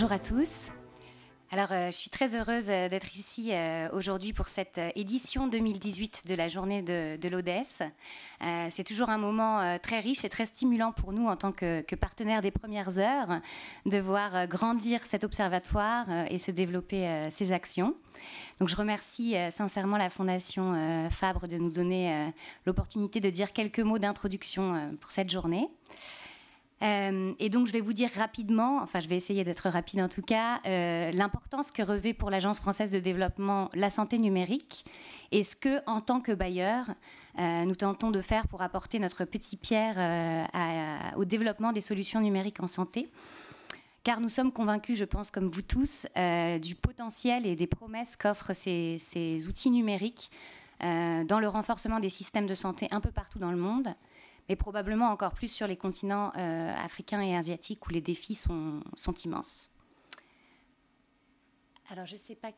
Bonjour à tous. Alors, euh, je suis très heureuse euh, d'être ici euh, aujourd'hui pour cette édition 2018 de la journée de, de c'est toujours un moment très riche et très stimulant pour nous en tant que, que partenaires des premières heures de voir grandir cet observatoire et se développer ses actions. Donc, je remercie sincèrement la Fondation Fabre de nous donner l'opportunité de dire quelques mots d'introduction pour cette journée. Euh, et donc, je vais vous dire rapidement, enfin, je vais essayer d'être rapide en tout cas, euh, l'importance que revêt pour l'Agence française de développement la santé numérique et ce que, en tant que bailleur, euh, nous tentons de faire pour apporter notre petit pierre au développement des solutions numériques en santé. Car nous sommes convaincus, je pense comme vous tous, du potentiel et des promesses qu'offrent ces, outils numériques dans le renforcement des systèmes de santé un peu partout dans le monde, et probablement encore plus sur les continents euh, africains et asiatiques où les défis sont, immenses. Alors, je ne sais pas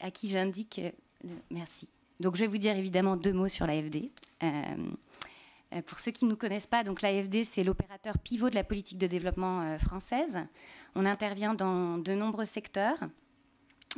à qui j'indique. Euh, merci. Donc, je vais vous dire évidemment deux mots sur l'AFD. Euh, pour ceux qui ne nous connaissent pas, donc l'AFD, c'est l'opérateur pivot de la politique de développement française. On intervient dans de nombreux secteurs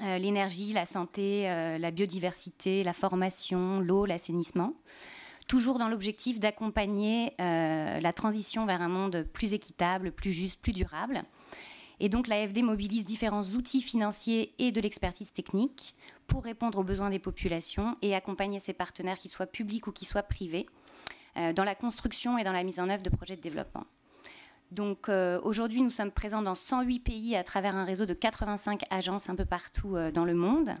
l'énergie, la santé, la biodiversité, la formation, l'eau, l'assainissement toujours dans l'objectif d'accompagner euh, la transition vers un monde plus équitable, plus juste, plus durable. Et donc l'AFD mobilise différents outils financiers et de l'expertise technique pour répondre aux besoins des populations et accompagner ses partenaires, qu'ils soient publics ou qu'ils soient privés, euh, dans la construction et dans la mise en œuvre de projets de développement. Donc euh, aujourd'hui, nous sommes présents dans 108 pays à travers un réseau de 85 agences un peu partout dans le monde.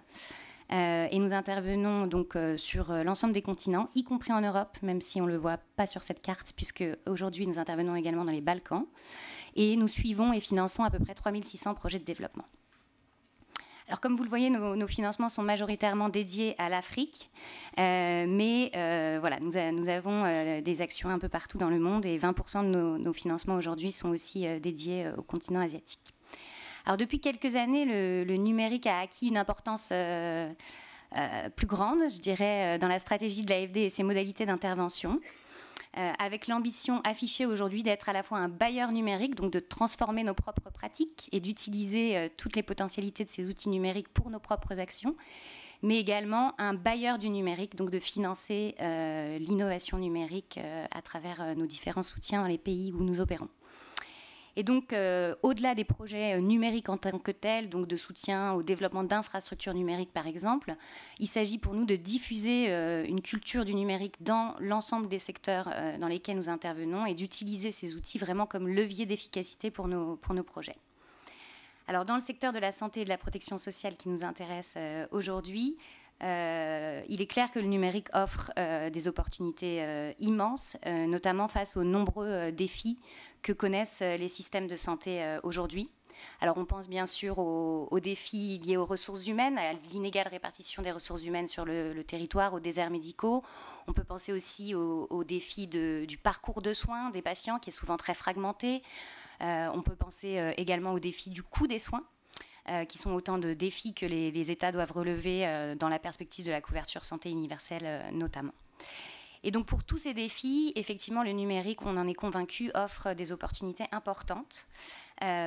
Euh, et nous intervenons donc euh, sur euh, l'ensemble des continents, y compris en Europe, même si on ne le voit pas sur cette carte, puisque aujourd'hui nous intervenons également dans les Balkans. Et nous suivons et finançons à peu près 3600 projets de développement. Alors, comme vous le voyez, nos, financements sont majoritairement dédiés à l'Afrique, mais voilà, nous, avons des actions un peu partout dans le monde et 20% de nos financements aujourd'hui sont aussi dédiés au continent asiatique. Alors depuis quelques années, le, numérique a acquis une importance euh, euh, plus grande, je dirais, euh, dans la stratégie de l'AFD et ses modalités d'intervention. avec l'ambition affichée aujourd'hui d'être à la fois un bailleur numérique, donc de transformer nos propres pratiques et d'utiliser toutes les potentialités de ces outils numériques pour nos propres actions, mais également un bailleur du numérique, donc de financer l'innovation numérique à travers nos différents soutiens dans les pays où nous opérons. Et donc, euh, au-delà des projets euh, numériques en tant que tels, donc de soutien au développement d'infrastructures numériques par exemple, il s'agit pour nous de diffuser euh, une culture du numérique dans l'ensemble des secteurs dans lesquels nous intervenons et d'utiliser ces outils vraiment comme levier d'efficacité pour nos, pour nos projets. Alors, dans le secteur de la santé et de la protection sociale qui nous intéresse aujourd'hui, euh, il est clair que le numérique offre euh, des opportunités euh, immenses, notamment face aux nombreux défis que connaissent les systèmes de santé aujourd'hui. Alors on pense bien sûr aux, défis liés aux ressources humaines, à l'inégale répartition des ressources humaines sur le, territoire, aux déserts médicaux. On peut penser aussi aux, défis du parcours de soins des patients qui est souvent très fragmenté. on peut penser également aux défis du coût des soins euh, qui sont autant de défis que les, États doivent relever euh, dans la perspective de la couverture santé universelle euh, notamment. Et donc pour tous ces défis, effectivement, le numérique, on en est convaincu, offre des opportunités importantes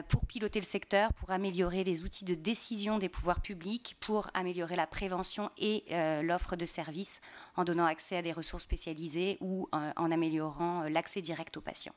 pour piloter le secteur, pour améliorer les outils de décision des pouvoirs publics, pour améliorer la prévention et l'offre de services en donnant accès à des ressources spécialisées ou en améliorant l'accès direct aux patients.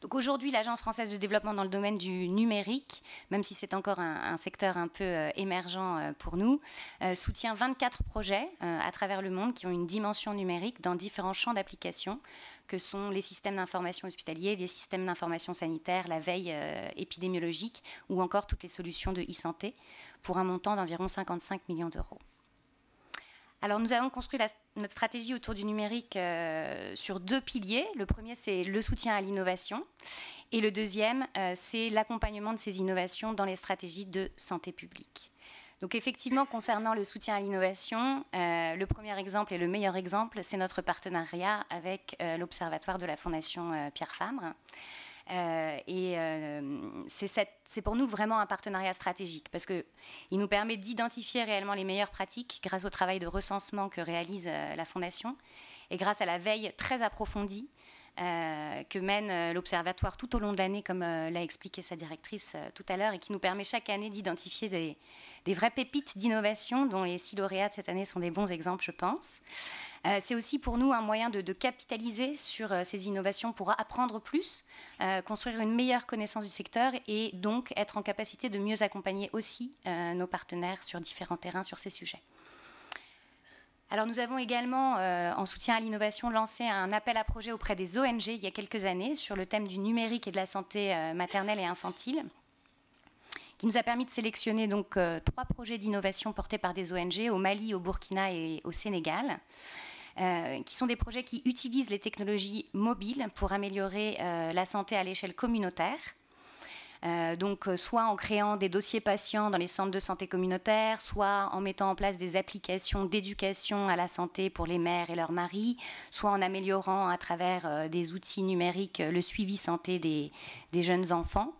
Donc aujourd'hui, l'Agence française de développement dans le domaine du numérique, même si c'est encore un, secteur un peu euh, émergent euh, pour nous, euh, soutient 24 projets à travers le monde qui ont une dimension numérique dans différents champs d'application, que sont les systèmes d'information hospitaliers, les systèmes d'information sanitaire, la veille épidémiologique ou encore toutes les solutions de e-santé, pour un montant d'environ 55 millions d'euros. Alors nous avons construit notre stratégie autour du numérique euh, sur deux piliers. Le premier, c'est le soutien à l'innovation. Et le deuxième, euh, c'est l'accompagnement de ces innovations dans les stratégies de santé publique. Donc effectivement, concernant le soutien à l'innovation, euh, le premier exemple et le meilleur exemple, c'est notre partenariat avec l'Observatoire de la Fondation Pierre Fabre. Euh, et euh, c'est pour nous vraiment un partenariat stratégique parce qu'il nous permet d'identifier réellement les meilleures pratiques grâce au travail de recensement que réalise euh, la Fondation et grâce à la veille très approfondie euh, que mène euh, l'Observatoire tout au long de l'année, comme euh, l'a expliqué sa directrice tout à l'heure, et qui nous permet chaque année d'identifier des, vraies pépites d'innovation, dont les six lauréats de cette année sont des bons exemples, je pense. c'est aussi pour nous un moyen de, capitaliser sur ces innovations pour apprendre plus, construire une meilleure connaissance du secteur et donc être en capacité de mieux accompagner aussi nos partenaires sur différents terrains sur ces sujets. Alors nous avons également, euh, en soutien à l'innovation, lancé un appel à projet auprès des ONG il y a quelques années sur le thème du numérique et de la santé euh, maternelle et infantile, qui nous a permis de sélectionner donc euh, trois projets d'innovation portés par des ONG au Mali, au Burkina et au Sénégal. qui sont des projets qui utilisent les technologies mobiles pour améliorer la santé à l'échelle communautaire. Euh, donc, euh, soit en créant des dossiers patients dans les centres de santé communautaires, soit en mettant en place des applications d'éducation à la santé pour les mères et leurs maris, soit en améliorant à travers euh, des outils numériques le suivi santé des, jeunes enfants.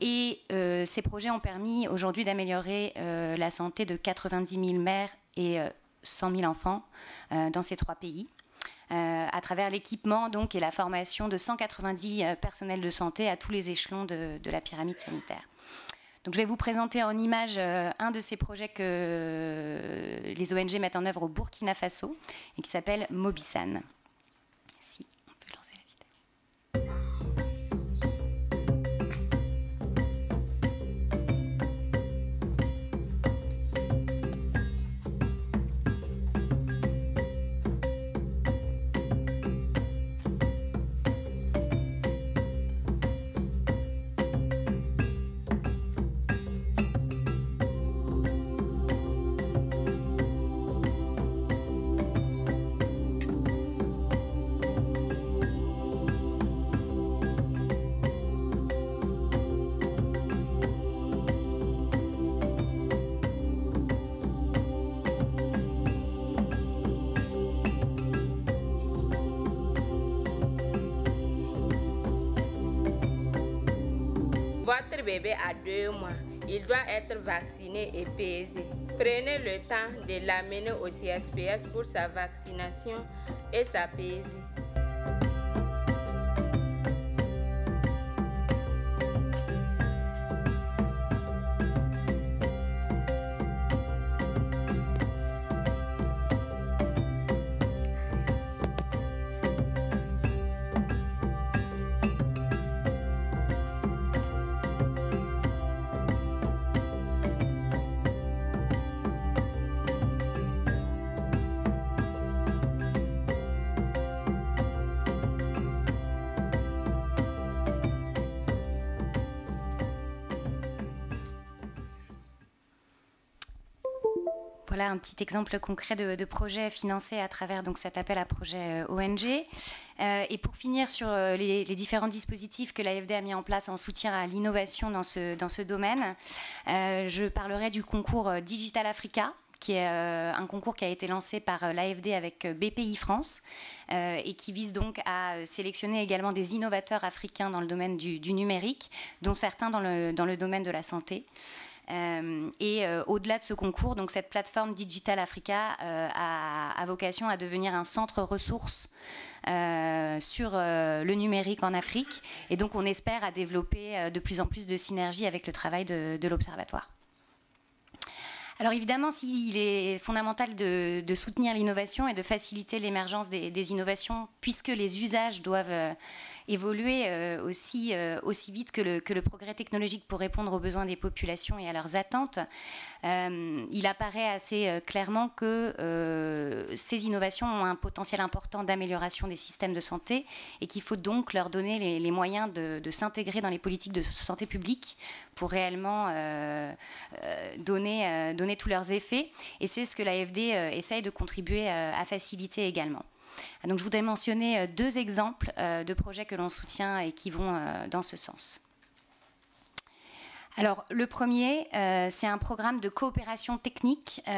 et ces projets ont permis aujourd'hui d'améliorer la santé de 90 000 mères et 100 000 enfants dans ces trois pays. Euh, à travers l'équipement et la formation de 190 euh, personnels de santé à tous les échelons de, la pyramide sanitaire. je vais vous présenter en image euh, un de ces projets que les ONG mettent en œuvre au Burkina Faso et qui s'appelle Mobisan. bébé à deux mois, il doit être vacciné et pesé. Prenez le temps de l'amener au CSPS pour sa vaccination et sa pesée. un petit exemple concret de, projet financé à travers donc, cet appel à projet euh, ONG. Euh, et pour finir sur euh, les, différents dispositifs que l'AFD a mis en place en soutien à l'innovation dans ce, domaine, je parlerai du concours Digital Africa qui est un concours qui a été lancé par l'AFD avec BPI France et qui vise donc à sélectionner également des innovateurs africains dans le domaine du, numérique, dont certains dans dans le domaine de la santé. Euh, et euh, au-delà de ce concours, donc cette plateforme Digital Africa euh, a, vocation à devenir un centre ressources sur le numérique en Afrique. Et donc, on espère à développer de plus en plus de synergies avec le travail de, l'Observatoire. Alors évidemment, s'il est fondamental de, soutenir l'innovation et de faciliter l'émergence des, innovations, puisque les usages doivent évoluer euh, euh, aussi, vite que le, progrès technologique pour répondre aux besoins des populations et à leurs attentes, euh, il apparaît assez clairement que ces innovations ont un potentiel important d'amélioration des systèmes de santé et qu'il faut donc leur donner les, moyens de, s'intégrer dans les politiques de santé publique pour réellement donner tous leurs effets. Et c'est ce que l'AFD essaye de contribuer à faciliter également. Euh, je voudrais mentionner euh, deux exemples euh, de projets que l'on soutient et qui vont dans ce sens. le premier, c'est un programme de coopération technique qui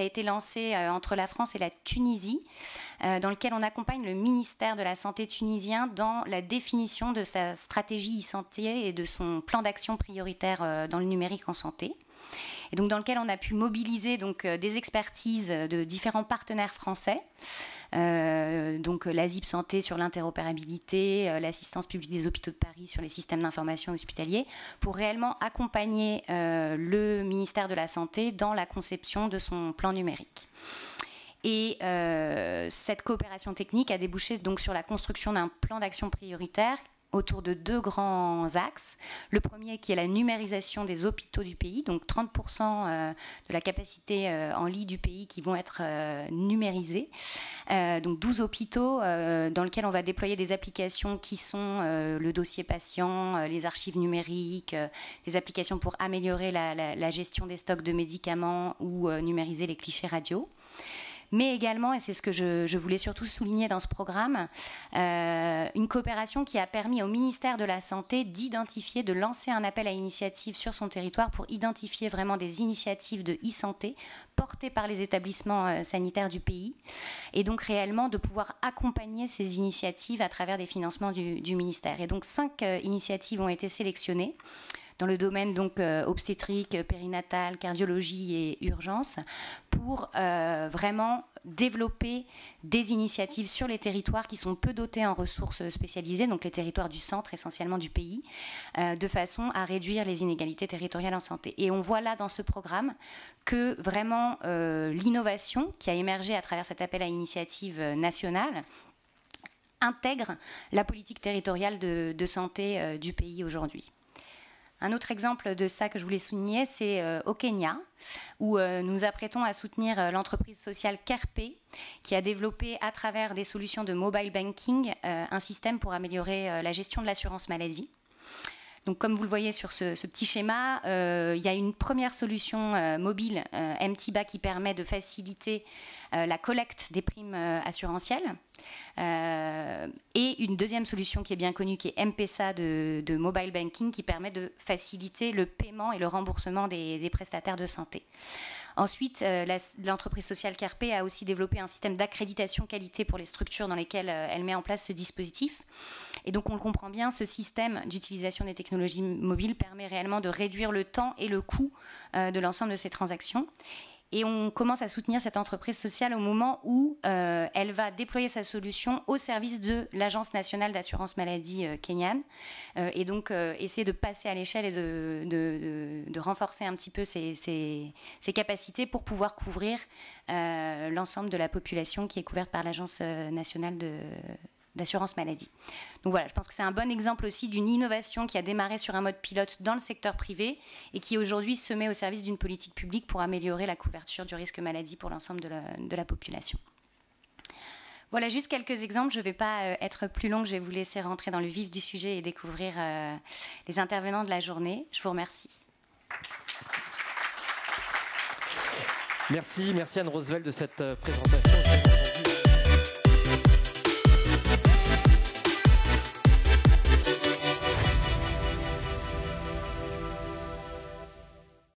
a été lancé entre la France et la Tunisie, dans lequel on accompagne le ministère de la Santé tunisien dans la définition de sa stratégie e-santé et de son plan d'action prioritaire dans le numérique en santé et donc dans lequel on a pu mobiliser donc, euh, des expertises de différents partenaires français, euh, donc euh, l'ASIP Santé sur l'interopérabilité, euh, l'assistance publique des hôpitaux de Paris sur les systèmes d'information hospitaliers, pour réellement accompagner le ministère de la Santé dans la conception de son plan numérique. Et cette coopération technique a débouché donc sur la construction d'un plan d'action prioritaire autour de deux grands axes. Le premier qui est la numérisation des hôpitaux du pays, donc 30% euh, de la capacité euh, en lit du pays qui vont être euh, numérisés. Donc 12 hôpitaux dans lesquels on va déployer des applications qui sont le dossier patient, les archives numériques, des applications pour améliorer la, la gestion des stocks de médicaments ou numériser les clichés radio mais également, et c'est ce que je, voulais surtout souligner dans ce programme, euh, une coopération qui a permis au ministère de la Santé d'identifier, de lancer un appel à initiatives sur son territoire pour identifier vraiment des initiatives de e-santé portées par les établissements euh, sanitaires du pays, et donc réellement de pouvoir accompagner ces initiatives à travers des financements du, du ministère. Et donc cinq euh, initiatives ont été sélectionnées dans le domaine donc euh, obstétrique, périnatal, cardiologie et urgence, pour euh, vraiment développer des initiatives sur les territoires qui sont peu dotés en ressources spécialisées, donc les territoires du centre essentiellement du pays, euh, de façon à réduire les inégalités territoriales en santé. Et on voit là dans ce programme que vraiment l'innovation qui a émergé à travers cet appel à initiative nationale intègre la politique territoriale de, santé du pays aujourd'hui. Un autre exemple de ça que je voulais souligner, c'est euh, au Kenya, où euh, nous apprêtons à soutenir euh, l'entreprise sociale carpe qui a développé à travers des solutions de mobile banking un système pour améliorer la gestion de l'assurance maladie. Donc, comme vous le voyez sur ce, ce petit schéma, il y a une première solution mobile, MTBA, qui permet de faciliter euh, la collecte des primes euh, assurantielles. Euh, et une deuxième solution qui est bien connue, qui est MPSA de, mobile banking, qui permet de faciliter le paiement et le remboursement des, des prestataires de santé. Ensuite, l'entreprise sociale Carpe a aussi développé un système d'accréditation qualité pour les structures dans lesquelles elle met en place ce dispositif. Et donc, on le comprend bien, ce système d'utilisation des technologies mobiles permet réellement de réduire le temps et le coût de l'ensemble de ces transactions. Et on commence à soutenir cette entreprise sociale au moment où euh, elle va déployer sa solution au service de l'Agence nationale d'assurance maladie euh, kenyane. Euh, et donc essayer de passer à l'échelle et de, renforcer un petit peu ses, ses capacités pour pouvoir couvrir l'ensemble de la population qui est couverte par l'Agence nationale de, d'assurance maladie. Donc voilà, je pense que c'est un bon exemple aussi d'une innovation qui a démarré sur un mode pilote dans le secteur privé et qui aujourd'hui se met au service d'une politique publique pour améliorer la couverture du risque maladie pour l'ensemble de, la population. Voilà juste quelques exemples. Je ne vais pas euh, être plus longue. Je vais vous laisser rentrer dans le vif du sujet et découvrir euh, les intervenants de la journée. Je vous remercie. Merci, merci Anne Roosevelt de cette euh, présentation.